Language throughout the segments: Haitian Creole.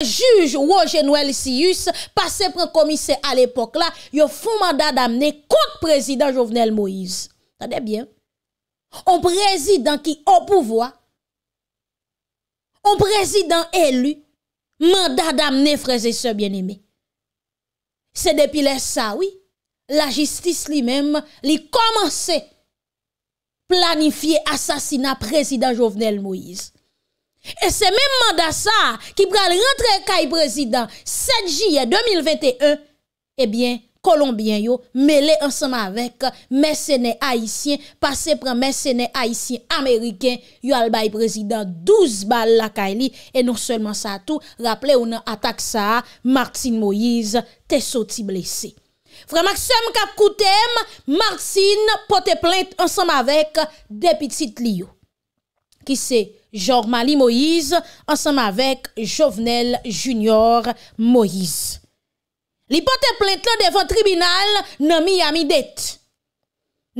Juge Wajenwel Siyus, pase pre komise al epok la, yo foun mandat d'amne kont prezident Jovenel Moïse. Tade bien. On prezident ki opouvoa, on prezident elu, mandat d'amne freze se bien eme. Se depi le sawi, la jistis li mem li komanse planifiye asasina prezident Jovenel Moïse. E se men manda sa ki pral rentre kay prezident 7 jye 2021 Ebyen, eh kolombien yo Mele ansama vek Messenè Haitien Pase pran messenè Haitien Ameriken Yo albay prezident 12 bal la kay li E non selman sa tou Raple ou nan atak sa Martine Moïse te soti blese Framaksem kap koutem Martine pote plente ansama vek Depitit li yo Ki se men Jor Mali Moïse ansanm avèk Jovenel Junior Moïse. Li pote plète lè devan tribunal nan Miami-Date.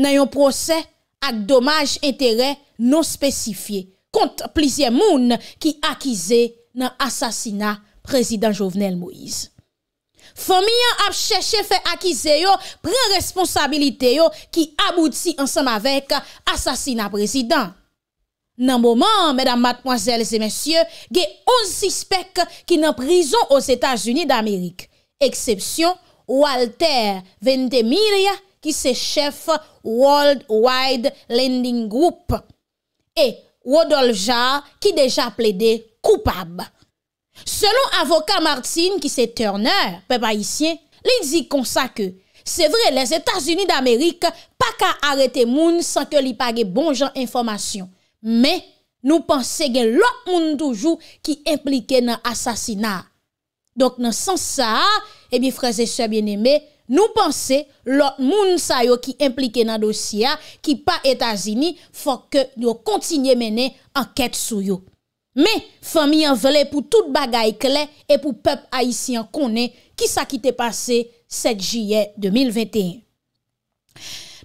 Nan yon proses ak domaj entere non spesifiye kont plizye moun ki akize nan asasina prezident Jovenel Moïse. Fon mi yon apche chefe akize yo pre responsabilite yo ki aboudsi ansanm avèk asasina prezident. Nan mouman, mèdam matmwazèl zè mèsyè, gè 11 ispek ki nan prizon os Etats-Unis d'Amérique. Eksepsyon, Walter Vendemiria ki se chef World Wide Lending Group. E, Rodolphe Jarre ki deja ple de koupab. Selon avokat Martine ki se Turner, pe pa isyen, li di konsa ke. Se vre, les Etats-Unis d'Amérique pa ka arete moun san ke li page bon jan informasyon. Mè, nou panse gen lò moun toujou ki implike nan asasina. Dok nan san sa, ebi eh fraze souye bine mè, nou panse lò moun sa yo ki implike nan dosya ki pa Etasini fò ke yo kontinye mene anket sou yo. Mè, fò mi an vle pou tout bagay kle e pou pep Aisyen konen ki sa kite pase 7 Jiyè 2021.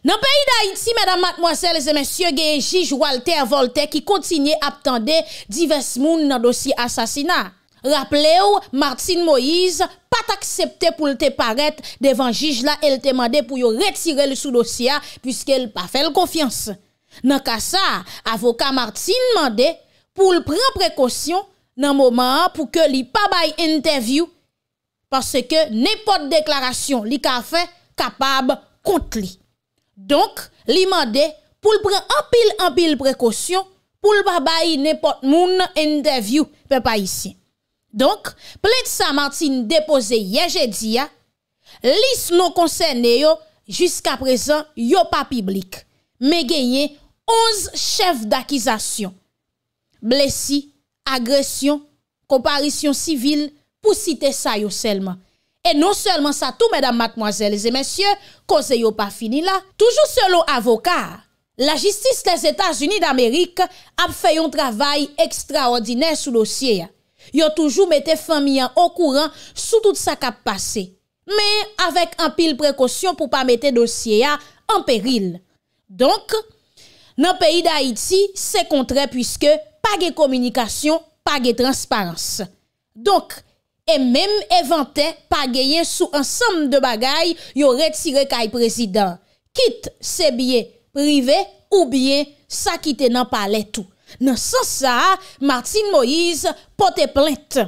Nan peyi d'Haïti, mèdam matmoaselle, zè mèsyè gen jige Walter Voltaire ki kontinye aptande divers moun nan dosi asasina. Rappele ou, Martine Moïse pat aksepte pou lte paret devan jige la el temande pou yo retire l sou dosia pwiske l pa fel konfians. Nan ka sa, avoka Martine mande pou l pren prekosyon nan mouman pou ke li pa baye interview pase ke nepot deklarasyon li ka fe kapab kont li. Donk, li mande, poul pre anpil anpil prekosyon, poul pa bayi ne pot moun en devyou pe payisyen. Donk, ple tsa Martin depose yeje diya, lis nou konsenneyo, jiska prezan, yo pa piblik. Me genye 11 chev d'akizasyon, blesi, agresyon, komparisyon sivil pou site sa yo selman. Et non seulement ça tout, mesdames, mademoiselles et messieurs, cause yo pas fini là. Toujours selon avocat, la justice des Etats-Unis d'Amérique a fait un travail extraordinaire sous dossier. Yo toujou mette familia au courant sous tout ça qu'a passé. Mais avec un pile précaution pou pas mette dossier en péril. Donc, nan pays d'Haïti, c'est contraire puisque pas de communication, pas de transparence. Donc, nan pays d'Haïti, E menm evante pageyen sou ansam de bagay yo retire kaj prezident. Kit se bie prive ou bie sa kite nan pale tou. Nan san sa, Martine Moïse pote plente.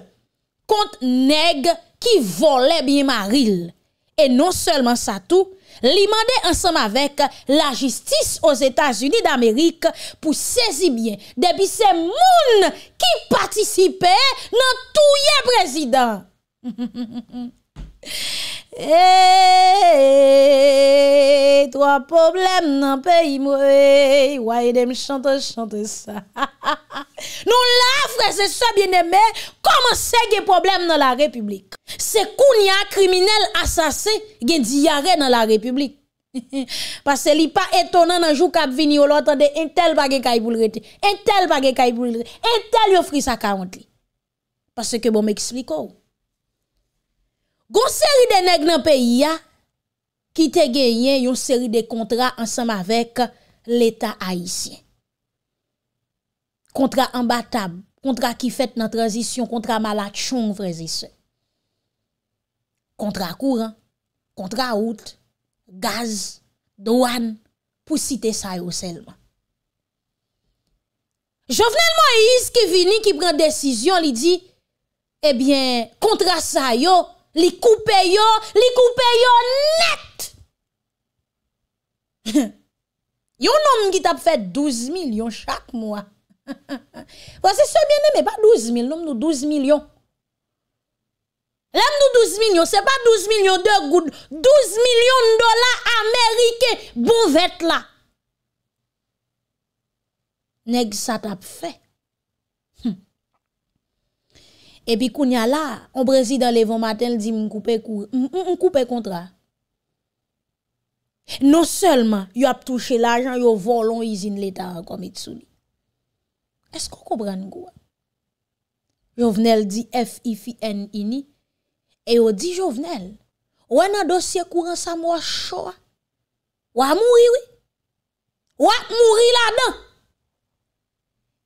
Kont neg ki vole bie maril. E non selman sa tou, li mande ansam avek la jistis os Etats-Unis d'Amerik pou sezi bien debi se moun ki patisipe nan touye prezident. Ey, ey, ey, to a problem nan peyi mwe, waye dem chante chante sa. Nou lafre se se bine mbe, komon se gen problem nan la republik. Se kouni a kriminel asase gen diare nan la republik. Pase li pa etonan nan jou kab vini yo lotande, entel pa gen kay bulreti, entel pa gen kay bulreti, entel yo frisa ka ont li. Pase ke bom ekspliko ou. Gon seri de neg nan peyi ya, ki te genyen yon seri de kontra ansam avek l'Etat haisyen. Kontra ambatab, kontra ki fet nan transisyon, kontra malak chon vre zise. Kontra kouran, kontra out, gaz, doan, pou site sa yo selman. Jovenel Moïse ki vini, ki pren desisyon, li di, ebyen, eh kontra sa yo, Li koupè yo, li koupè yo net. Yo nom ki tap fè 12 milyon chak mwa. Wazè sebyen neme pa 12 milyon, nom nou 12 milyon. Lem nou 12 milyon, se pa 12 milyon de goud, 12 milyon dola Amerike bou vèt la. Neg sa tap fè. Epi koun ya la, an brezi dan levon maten, l di m koupe kontra. Non selman, yo ap touche l ajan, yo volon izin leta akomitsouni. Esko koubran gwa? Jovenel di F-I-F-I-N-I-N-I. E yo di jovenel, wè nan dosye kouren sa m wachowa? Wè mouri wè? Wè mouri la dan?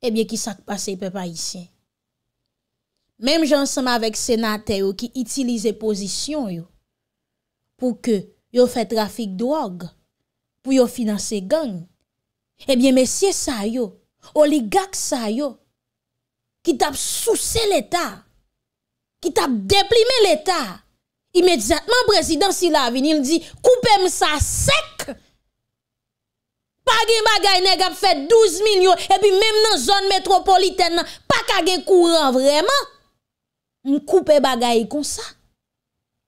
Ebyen eh ki sak pase pe pa isyen. Mem jansama vek senate yo ki itilize pozisyon yo pou ke yo fè trafik drog pou yo finanse gany. Ebyen mesye sa yo, oligak sa yo, ki tap souse l'Etat, ki tap deplime l'Etat. Imediatman prezident Silavini il di, koupèm sa sek! Pagè magayne gap fè 12 milyon, epi mem nan zon metropoliten nan, pakage kouran vreman! Un koupe bagay kon sa,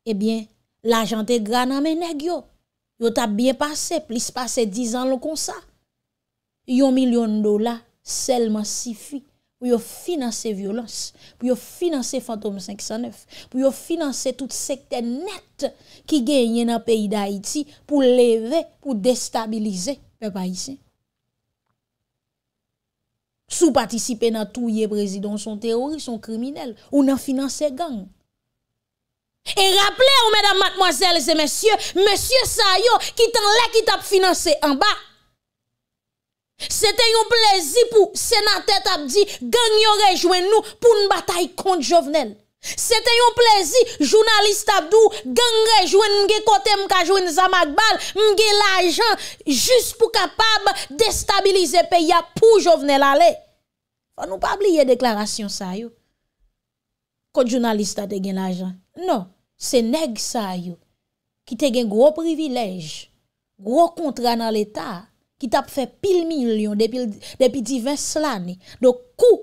ebyen eh l'ajante gran ameneg yo. Yo tap byen pase, plis pase 10 an lo kon sa. Yon milyon dola selman sifi pou yo finanse violans, pou yo finanse Fantome 509, pou yo finanse tout sekte net ki genye nan peyi da Haiti pou leve, pou destabilize yon paisen. Sou patisipe nan tou ye brezidon, son terorist, son kriminel, ou nan finanse gang. E rappele ou mèdam matmoazèl zè mèsyè, mèsyè sa yo, ki tan lè ki tap finanse an ba. Se te yon plezi pou senatè tap di, gang yon rejwen nou pou n batay kont jovenel. Se te yon plezi, jounalist apdou, gen rejwen mge kote mka jwen zamak bal, mge lajan, jist pou kapab destabilize pe ya pou jo vnen lale. An nou pa bliye deklarasyon sa yo. Kote jounalist a te gen lajan. Non, se neg sa yo. Ki te gen gro privilej, gro kontra nan l'Etat, ki tap fe pil milyon depi divan slani. Do kou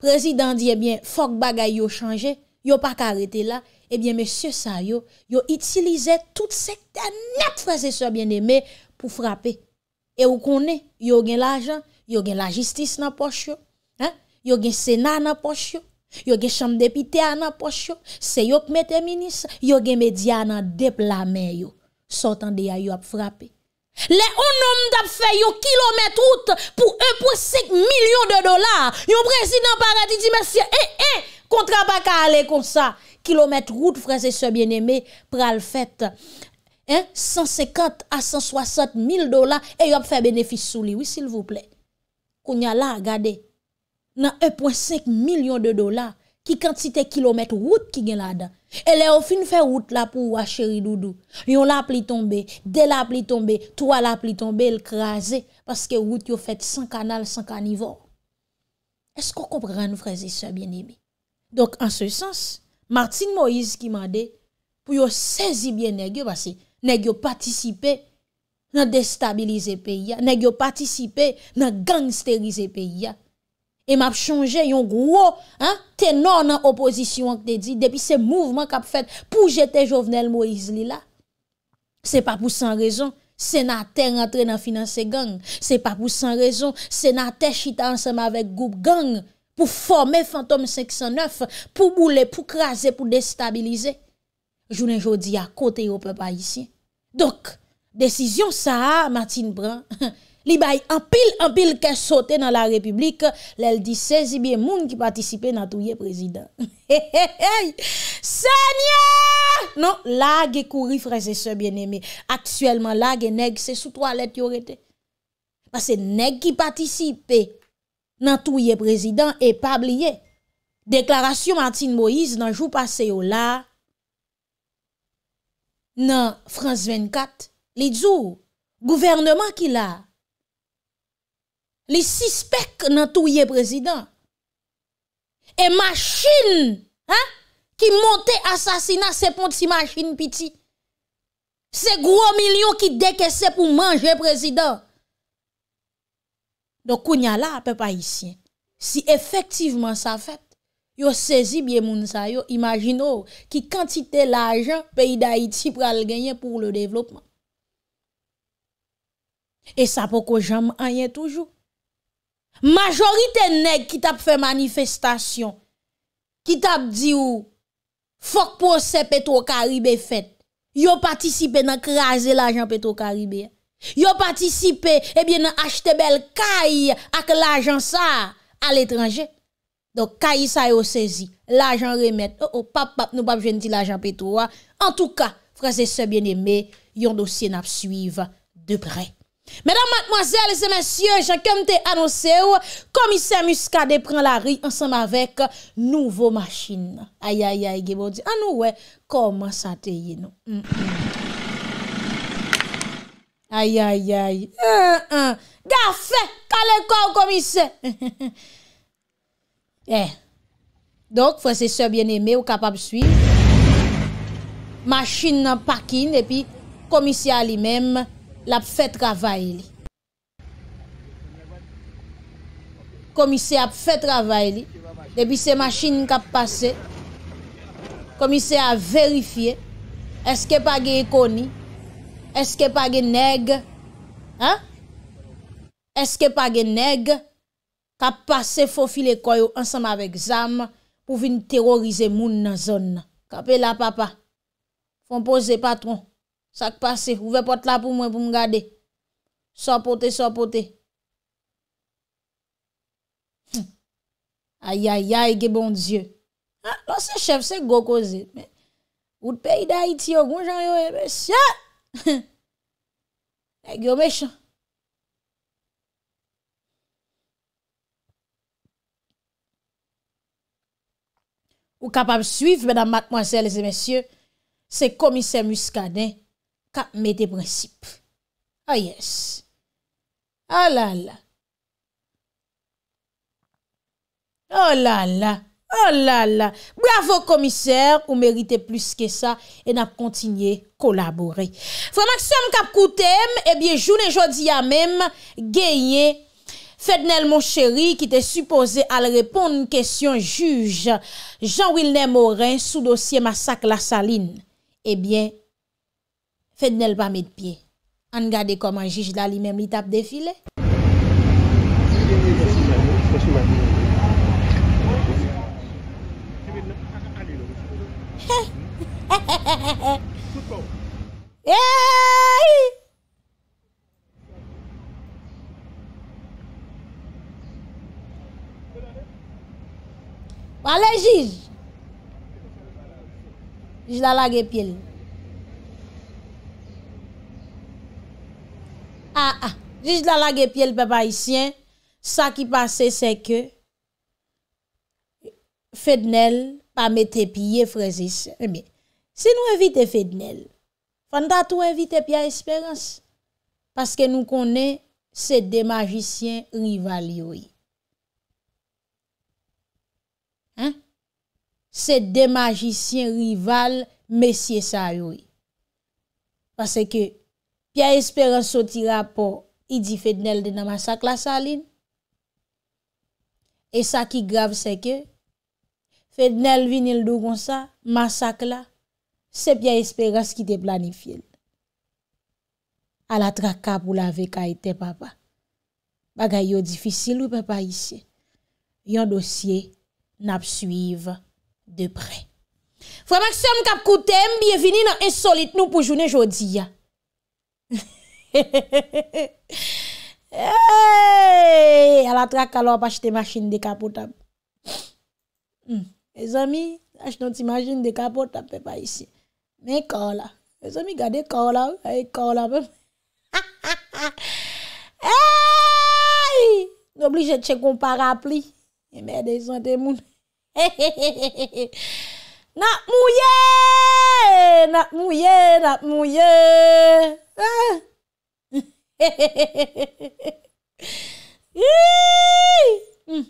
prezident diye eh bien, fok bagay yo chanje, yo pas arrêter là, eh bien, monsieur Sayo, yo, utilisé utilisait tout secteur net, frères et sœurs bien-aimés, pour frapper. Et vous connaissez, yo gen l'argent, yo gen la justice dans poche hein? yo le sénat dans poche yo gen chambre député dans poche c'est yo qui mette ministre, yo gen média dans déplamer yo. Sortant de yo a frappé. Les hommes d'ap fait yon kilomètre route pour 1.5 million de dollars. Yon président paradis dit monsieur, eh eh Kontra pa ka ale kon sa. Kilometre route freze sebyen eme pral fèt. 150 a 160 mil dola e yo ap fè benefis sou li. Oui, s'il vous plè. Kounya la, gade, nan 1.5 milyon de dola ki kantite kilometre route ki gen la dan. E le ofin fè route la pou wa chéri doudou. Yon la pli tombe, de la pli tombe, to a la pli tombe, el kreaze, paske route yo fèt san kanal, san kanivor. Esko kopren freze sebyen eme? Donk an se sens, Martin Moïse ki mande pou yo sezi bien negyo basi, negyo patisipe nan destabilize peya, negyo patisipe nan gangsterize peya. E map chanje yon gro, tenor nan oposisyon ak te di, depi se mouvman kap fet pou jete jovenel Moïse li la. Se pa pou san rezon, se na te rentre nan finanse gang, se pa pou san rezon, se na te chita ansenman vek goup gang, pou forme Fantom 509, pou boule, pou kraze, pou destabilize. Jounen jodi a kote yo pe pa yisi. Dok, desizyon sa a, Matin Bran, li bay empil, empil ke sote nan la republik, lel di sezi biye moun ki patisipe nan touye prezident. Senye! Non, lage kouri freze se bieneme. Aksuellement, lage neg se sou toalet yorete. Pase neg ki patisipe nan touye prezidant e pab liye. Deklarasyon Martin Moïse nan jou paseyo la nan France 24 li djou, gouvernement ki la, li sispek nan touye prezidant e machin ki monte asasina se pon ti machin piti. Se gro milyon ki dekese pou manje prezidant. Do kounya la, pe pa isyen. Si efektivman sa fèt, yo sezi biye moun sa yo, imagino ki kantite la ajan peyi da iti pral genyen pou le devlopman. E sa pou ko jam anyen toujou. Majorite neg ki tap fè manifestasyon, ki tap di ou, fok pose peto karibè fèt, yo patisipe nan krasè la ajan peto karibè ya. Yo patisipe, ebyen eh an achete bel kaye ak l'ajan sa al etranje. Donk kaye sa yo sezi, l'ajan remet. Oh oh, pap pap, nou pap jen di l'ajan petouwa. An touka, frase se bien eme, yon dosye nap suive de bre. Medan matmoazel, se masye, jen kem te anose ou, komisè muskade pran la ri ansam avek nouvo maschine. Ayayay, gebo ah, di anou we, koman sa teye nou. Mm, mm. Ay, ay, ay... Gafè! Kale kò, komisè! Eh. Donk, fwese sè byen emè, w kap ap suy. Mâchin nan pakin, epi komisè alimèm l ap fè travay li. Komisè ap fè travay li, epi se mâchin kap pase, komisè ap verifiè, eske pa ge ekoni, Eske pa gen neg? Ha? Eske pa gen neg? Kap pase fofile koyo ansama vek zam pou vin terorize moun nan zon nan. Kapela papa. Fompose patron. Sak pase. Ouve pot la pou mwen pou mwen gade. Sopote, sopote. Ayayay, hm. ge bon dieu. Lan se chef, se gokoze. Wout peyi da iti yo, gon jan yo. Se che! ou kapap suiv mèdame, mèdame, mèdame se komisè muskade kap mèdè prinsip oh ah, yes oh ah, lala oh lala Oh la la, bravo komiser, ou merite plus ke sa, e nap kontinye kolabore. Fwa maksyam kap koutem, ebyen eh joun e jodi ya mem, genye, fednel moun cheri ki te supose al repon un kesyon juj, Jean-Wilner Morin sou dosye masak la saline. Ebyen, eh fednel pa met pie, an gade koman juj la li mem li tap defile. Hè hè hè hè hè hè Yè yè yè Wale jiz Jiz la lagè pye lè Jiz la lagè pye lè Beba isyen Sa ki pase se ke Fè d'nel Pa mè te piye frezis Mè mè Se nou evite Fednel, fanda tou evite Pia Esperance, paske nou konen se de magicien rival yoy. Se de magicien rival messie sa yoy. Pase ke Pia Esperance soti rapo, i di Fednel de nan masak la salin. E sa ki grav se ke, Fednel vinil dou kon sa, masak la, sep ya esperans ki te planifil. Ala trak kap ou la ve ka ete papa. Bagay yo difisil ou pe pa isye. Yon dosye nap suyiv de pre. Frama ksem kap koutem, biye vini nan insolit nou pou jounen jodi ya. Ala trak alo ap ashte masjene de kap ou tap. Hmm. E zami, ashte not imagine de kap ou tap pe pa isye. Mè kò la. Mè zè mi gade kò la. Mè kò la pèm. Ha, ha, ha. Hey! N'oblije tche kon parapli. Mè mè dey sante moun. Hey, hey, hey, hey, hey. Nak mouye! Nak mouye, nak mouye. Ha! Hey, hey, hey, hey, hey. Hi! Hmm.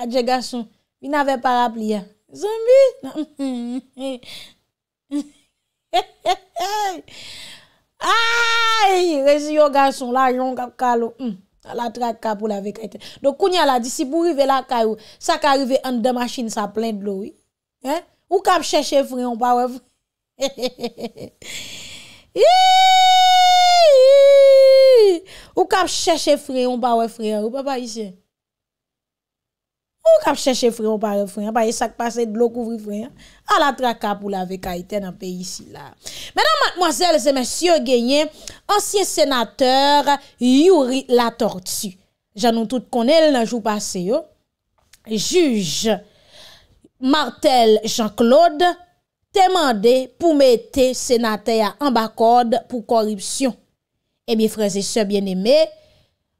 Adje gason. Vi n'ave parapli ya. Zè mi. Ha, ha, ha. Ay, rezi yo gason la, joun kap ka lo, hmm, la trak ka pou la vek ayte. Do kounya la di, si pou rive la ka yo, sa ka rive an de machin sa plen de lo. Eh? Ou kap chèche frè, on pa we frè. Ou kap chèche frè, on pa we frè. Ou pa pa yi sè. kap chèche frè ou parè frè, pa yè sak pasè d'lò kouvri frè, ala traka pou lave kaitè nan peyi si la. Mèdan matmoazèl, zè mèsyò genyen, ansyen sénateur, Youri Latorti. Janon tout konè lè nan jou pasè yo, juj, martel Jean-Claude, temande pou mète sénatè ya ambakod pou korripsyon. E eh mi freze se bien emè,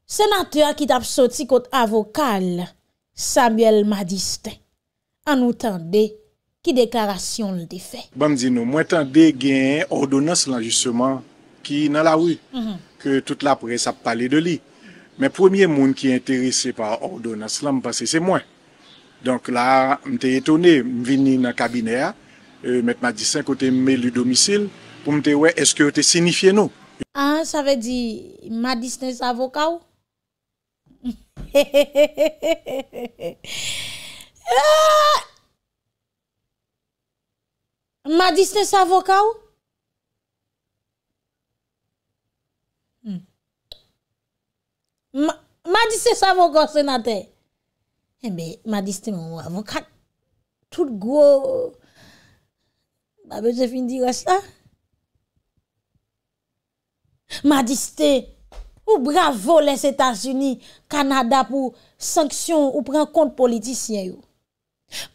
sénateur ki tap soti kout avokal, Samuel Madistin, anoutan bon, mhm. de ki deklarasyon li de fe. Bandzino, mwen tan de gen ordonans lan jistman ki nan la ou, ke tout la pres ap pale de li. Men pwemye moun ki enterese pa ordonans lan mpase se mwen. Donk la mte etone, mvini nan kabine a, met Madistin kote mme li domisil pou mte we eske ote sinifye nou. An, sa ve di Madistin sa avokaw? Hehehehe Aaaaa ah! Ma diste sa vokal hmm. Ma diste sa vokal senate Ebe eh ma diste moun wavon Kat tout gwo Mabe se fin dire sa Ma diste Ou bravo les Etats-Unis, Kanada pou sanksyon ou pren kont politisyen yo.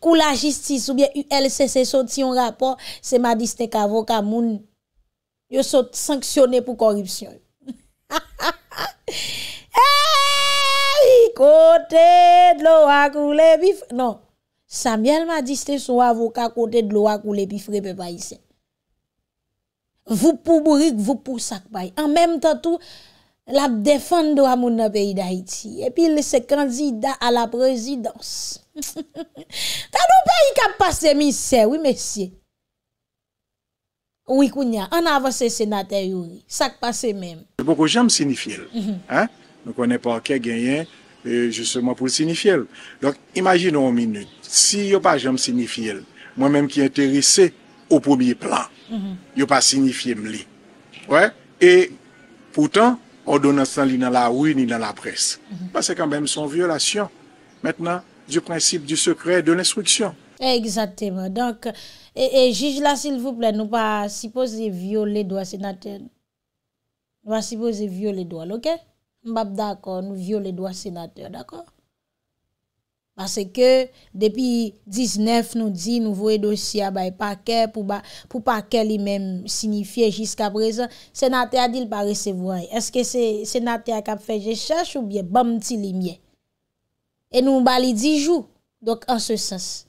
Kou la jistis ou bien ULCC soti yon rapor, se ma diste ka avoka moun, yo soti sanksyonè pou koripsyon yo. Ha ha ha ha! Ha ha ha ha! E kote dlo wak ou le bifre. Non. Samyel ma diste sou avoka kote dlo wak ou le bifre pe pa yise. Vou pou bourik, vou pou sakbay. An menm tan tou, l ap defando a moun ap e yi da iti, epi l se kanzida a la prezidans. Euh, Ta nou pe yi kap pase mi se, oui mesye. Ou yi kounya, an avan se senatè yon, sak pase men. Poko jom sinifye l, nou konen pa ok genyen, jist seman pou sinifye l. Lok, imaginon o minute, si yo pa jom sinifye l, mwen menm ki enterise, ou poubi plan, mm-hmm. yo pa sinifye m li. Ouè, e, poutan, Ordonansan li nan la ouy ni nan la pres. Basè kambèm son vyolasyon. Mètnen, du prinsip, du sekre, de l'instruksyon. Eksatèmen. Donk, e jij la sil vouple, nou pa sipose vyolè doa senatèr. Nou pa sipose vyolè doal, ok? Mbap dakon, nou vyolè doa senatèr, dakon? Pase ke depi 19 nou di nou vwe dosya bay pake pou pake li men signifiye jiska prezen. Senate a di l pa resevwe. Eske senate a kap feje chache ou bie bam ti li mye? E nou bali di jou. Dok an se sens.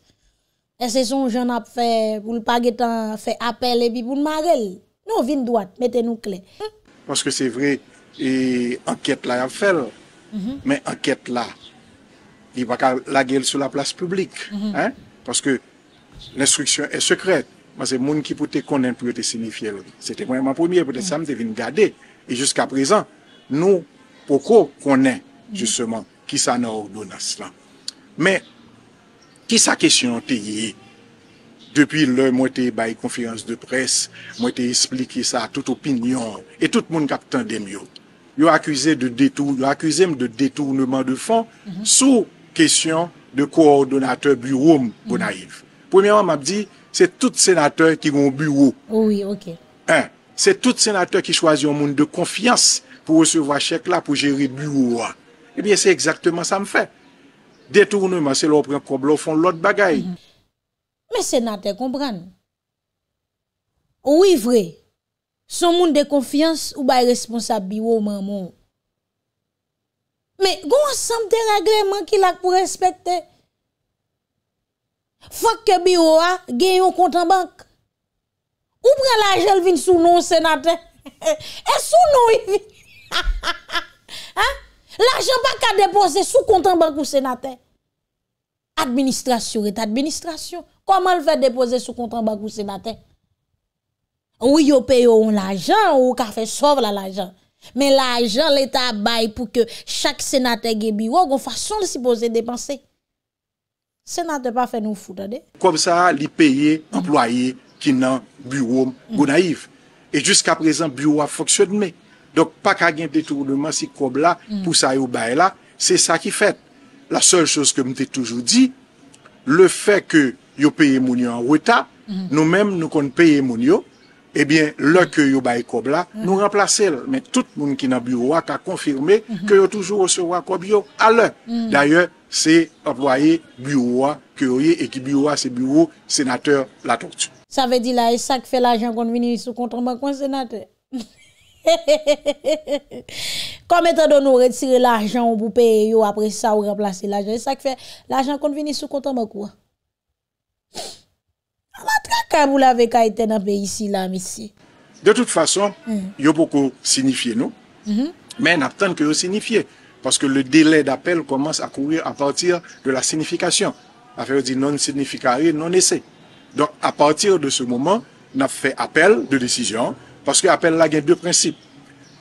E se son jen ap fe pou l pa getan fe apel e bi pou l marel. Nou vin doat, mette nou kle. Pase ke se vre enket la ap fe. Men mm-hmm. enket la. li baka la gel sou la plas publik. Mhm. Paske l'instruksyon e sekret. Mwen se moun ki pou te konen pou mhm. yo te sinifye lodi. Se te mwen mwen poumye, pou te sam te vin gade. E jusqu'a prezan, nou poko konen, justement, ki sa nan ordonas lan. Men, ki sa kesyon te ye depi lor mwen te bay konferans de pres, mwen te esplike sa tout opinyon e tout moun kapten den yo. Yo akwize de detour, yo akwize m de detournement de fon mhm. sou Kèsyon de koordonatèr bureau m mm. bon aiv. Premèman m ap di, se tout sénatèr ki goun bureau. Ou oh oui, ok. Hein, se tout sénatèr ki chwazyon moun de konfians pou recevwa chèk la pou jèri bureau a. Ebyen se eksaktèman sa m fè. Dètournèman se lò pren problò fon lòt bagay. Mè sénatèr kompran. Ou oui vre, son moun de konfians ou bay responsab biwo m an moun. Men, gwa sanm te regleman ki lak pou respet te? Fak ke bi ou a, gen yon kontan bank. Ou pren lajel vin sou nou senate? E sou nou yon vin? Lajel bak a depose sou kontan bank ou senate? Administrasyon et administrasyon. Koman l fè depose sou kontan bank ou senate? Ou yon peyo ou lajel ou ka fè sov la lajel? Men mm. la ajan leta bay pou ke chak senate ge biwo goun fason li si pose depanse Senate pa fe nou foudade Koum sa li peye employe ki nan biwo goun naif E jusqu aprezen biwo a foksyon me Dok pa kagen detournement si koum la pou sa yo bay la Se sa ki fet La sol chos ke mte toujou di Le fe ke yo peye moun yo an weta Nou menm nou kon peye moun yo Ebyen, eh lò kyo yo baye kob mm. mm-hmm. mm. la, nou remplase lò. Men, tout moun ki nan bureau ak a konfirme, kyo yo toujou oswa kob yo. A lò, d'ayon, se employe bureau ak kyo ye, e ki bureau ak se bureau senateur la tout. Sa ve di la, e sa kfe l'ajan kon vini sou kontan bakon senateur? Kom e ta don nou retire l'ajan ou bou pe yo apre sa ou remplase l'ajan? E sa kfe l'ajan kon vini sou kontan bakon? Pfff! A matra ka mou lave ka ite nan pe isi lam isi? De tout fason, hmm. yo poko signifiye nou. Men mhm. ap ten ke yo signifiye. Paske le deley d'apel komanse akourir a partir de la signifikasyon. Afer di non signifikarye, non ese. Don a partir de se mouman, nap fe apel de desijon. Paske apel la gen de prinsip.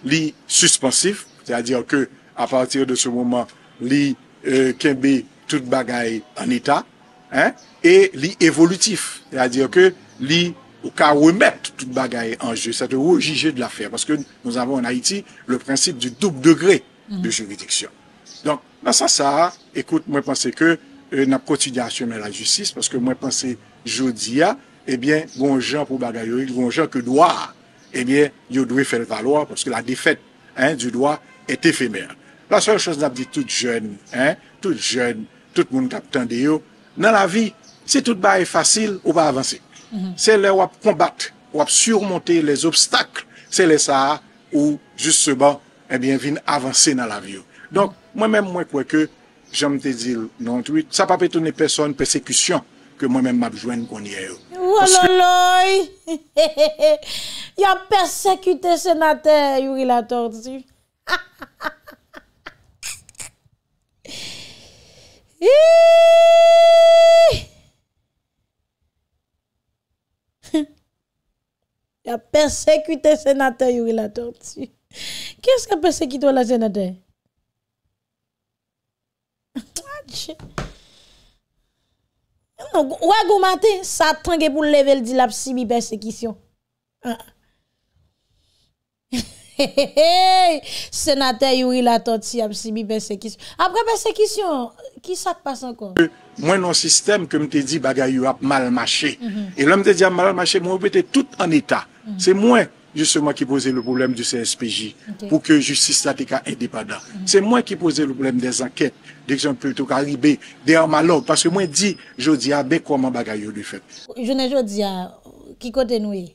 Li suspensif, tja dir ke a partir de se mouman, li euh, kenbe tout bagay an ita. E li evolutif E a diyo ke li Ou ka ou met tout bagaye anje Sa te ou ojije de la fe Paske nou avon an Haiti Le prinsip du double degré de juridiksyon Don nan sa sa Ekout mwen panse ke Nan protidya asyeme la jyusis Paske mwen panse jodi ya Ebyen bon jan pou bagaye yo Bon jan ke doa Ebyen yo dwe fel valwa Paske la defet du doa et efemer La sèl chos nan ap di tout jen Tout jen, tout moun kapitan de yo nan la vi, se tout ba e fasil, ou ba avanse. Mhm. Se le wap konbate, wap surmonte les obstakles, se le sa ou juste se ban, e eh bin vin avanse nan la vi. Donk, mwen men mwen kweke, jen mwen te di nan truit, sa pa petoune person persekution ke mwen men mabjwen konye yo. Ou lolo! Ya persekute senate yu ila tordi. Ha ha ha! Yaa persekwite senatè yowil atonsi. Kè s ka persekwite wè la zènatè? Ouè gomante, satan gen pou level di la psimi persekwisyon. Senatè yowil atonsi a psimi persekwisyon. Apre persekwisyon... Ki sak pa san kon? Mwen nan sistem, kem te di bagay yo ap mal maché. E lèm te di ap mal maché, mwen pou te tout an etat. Se mwen, just se mwen ki pose le problem du CSPJ. Pou ke justice statika edi pa da. Se mwen ki pose le problem de zanket. De ki joun pou tou ka ribe de an malog. Paske mwen di, joun di a, be kwa man bagay yo di fet. Jounen joun di a, ki kote nou e?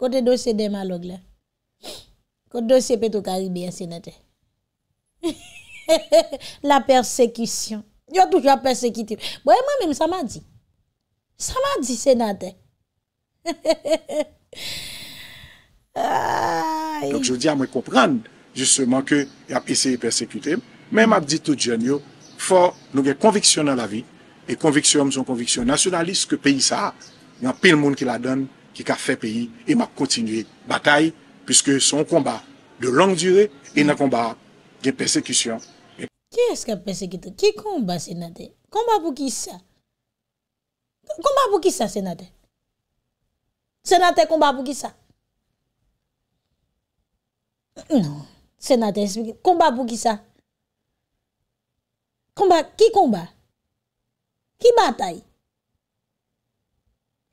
Kote dosye de malog la? Kote dosye pe tou ka ribe a senate? La persekusyon. Yo toujwa persekutib. Mwen mwen mèm sa mwen di. Sa mwen di senate. Donc je di a mwen komprende jist seman ke y ap eseye persekutib. Mèm ap di tout jen yo, fò nou gen konviksyon nan la vi e konviksyon mèm son konviksyon nasyonalist ke peyi sa a. Yon pil moun ki la don, ki ka fe peyi, e mwen kontinuye batay piske son komba de long dure e nan komba gen persekutib. Ki eske apese kitou? Ki koumba senate? Koumba pou ki sa? Koumba pou ki sa senate? Senate koumba pou ki sa? Non. Senate, koumba pou ki sa? Koumba, ki koumba? Ki batay?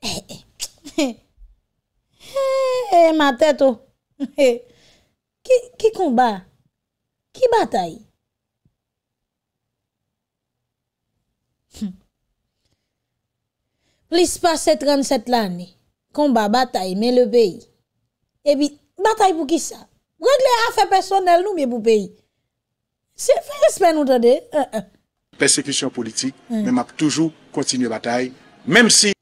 E, e. E, e, mateto. Ki koumba? Ki batay? Hmm. Plis pa se 37 lani Koumba batay men le peyi E bi batay pou ki sa Wèk le afè personel nou men pou peyi Se fè espè nou tade eh, eh. Persekisyon politik Mè hmm. map toujou kontinye batay Mèm si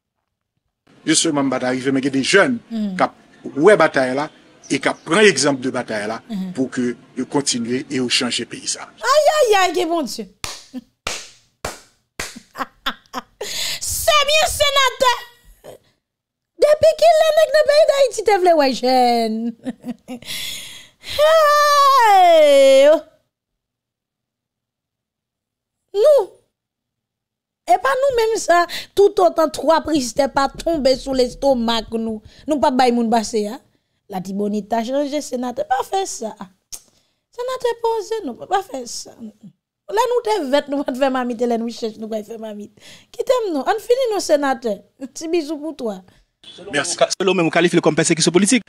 Yo seman batay Fèmè gen de jen hmm. Kap wè batay la E kap pran ekzamp de batay la Pou ke yo kontinye E yo chanje peyizan Aya ya ya Ek e bon di sè ti te vle wè jèn. Hey! Nou! E pa nou mèm sa, tout an tan tro apri se te pa tombe sou l'estomak nou. Nou pa bay moun basè, ha? La ti bonite ta jenje senate. Pa fè sa. Senate pose nou, pa fè sa. La nou te vet nou an te fè mamit, elè nou chèch nou bay fè mamit. Kitèm nou, an fini nou senate. Ti bizou pou towa. Selon mwen mwen kalifi le kompensekise politik.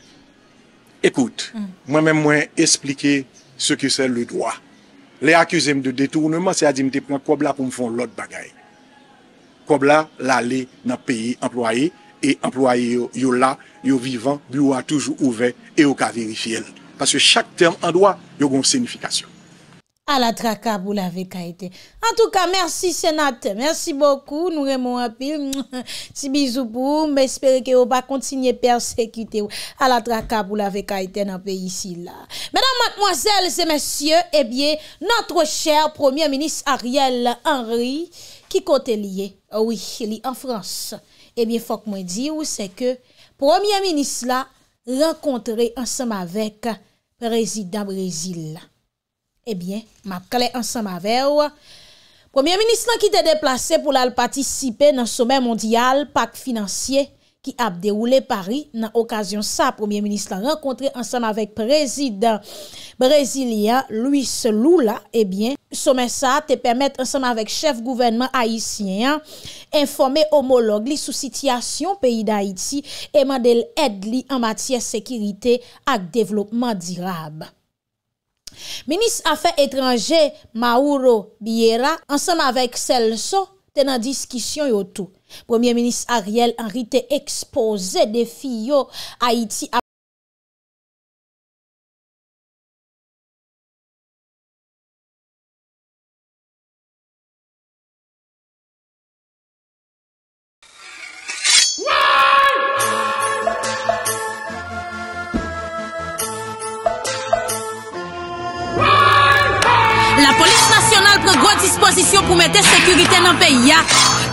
Ekout, mwen mwen mwen esplike se ke se le doa. Le akusem de detournement se adim te pren kob la pou mfon lot bagay. Kob la la le nan peyi employe, e employe yo la, yo vivan, bloua toujou ouve, e yo ka verifi el. Paswe chak term an doa, yo gon senifikasyon. A la draka pou la vekaiten. An tou ka, mersi senate. Mersi boku, nou remon api. Ti bizou pou, me espere ke ou ba kontinye persekite ou. A la draka pou la vekaiten api isi la. Menan matmoazel, se mensye, e bie, nantro chèr, Premier Ministre Ariel Henry, ki kote liye, oui, li en Frans. E eh bie, fok mwen di ou, se ke Premier Ministre la renkontre ansem avek Prezident Brezil la. Ebyen, map kale ansan ma verwa. Premier Ministran ki te deplase pou lal patisipe nan Sommet Mondial Pak Finansye ki ap de oule Paris nan okasyon sa. Premier Ministran renkontre ansan ma vek Prezident Brezilyan Luis Lula. Ebyen, Sommet sa te permette ansan ma vek Chef Gouvernement Haitien informe homolog li sou sityasyon peyi da Haiti e mandel ed li an matye sekirite ak devlopman dirab. Minis Afen Etranje, Mauro Biera, ansanm avèk sel so, tenan diskisyon yo tou. Premier Minis Ariel, anri te ekspoze defi yo Haiti apres.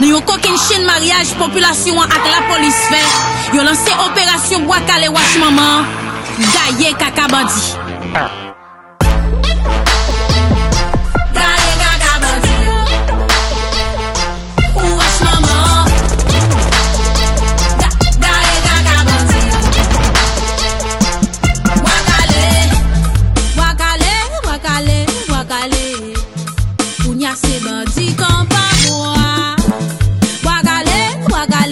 Nan yon koken chen maryaj population ak la police fait. yon lanse operasyon wakale wash maman, gaye kaka bandi. Gaye kaka bandi, maman. Gaye kaka bandi, wakale, wakale, wakale, wakale. Ou c'est bandi kompa mwa. pag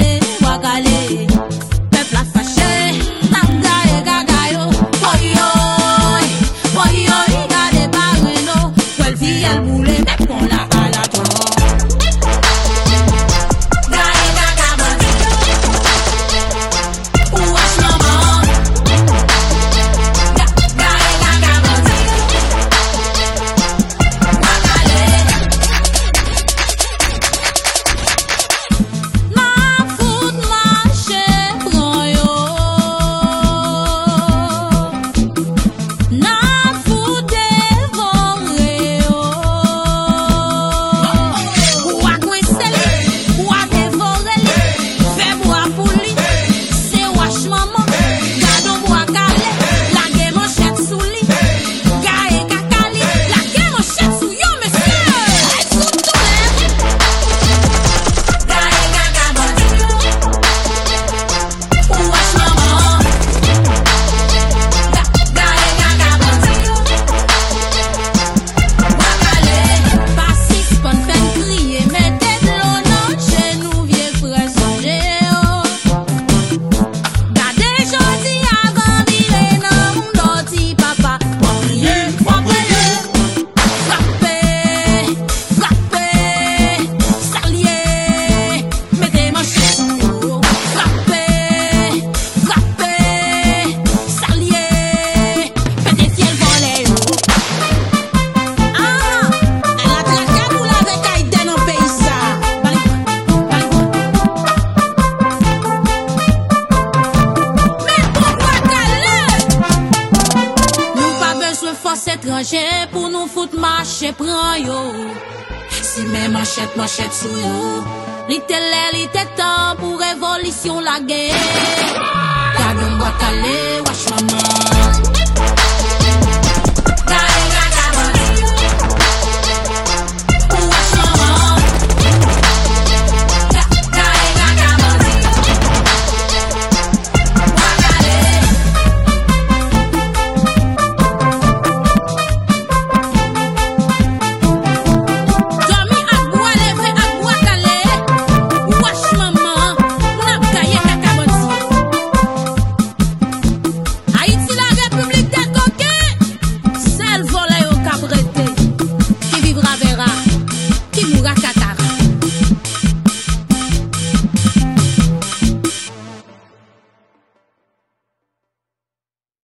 Fos etranje pou nou foute mache Pren yo Si men machete, machete sou yo Li te le, li te tan Pou revolisyon la gen Kade mwa kale Wache maman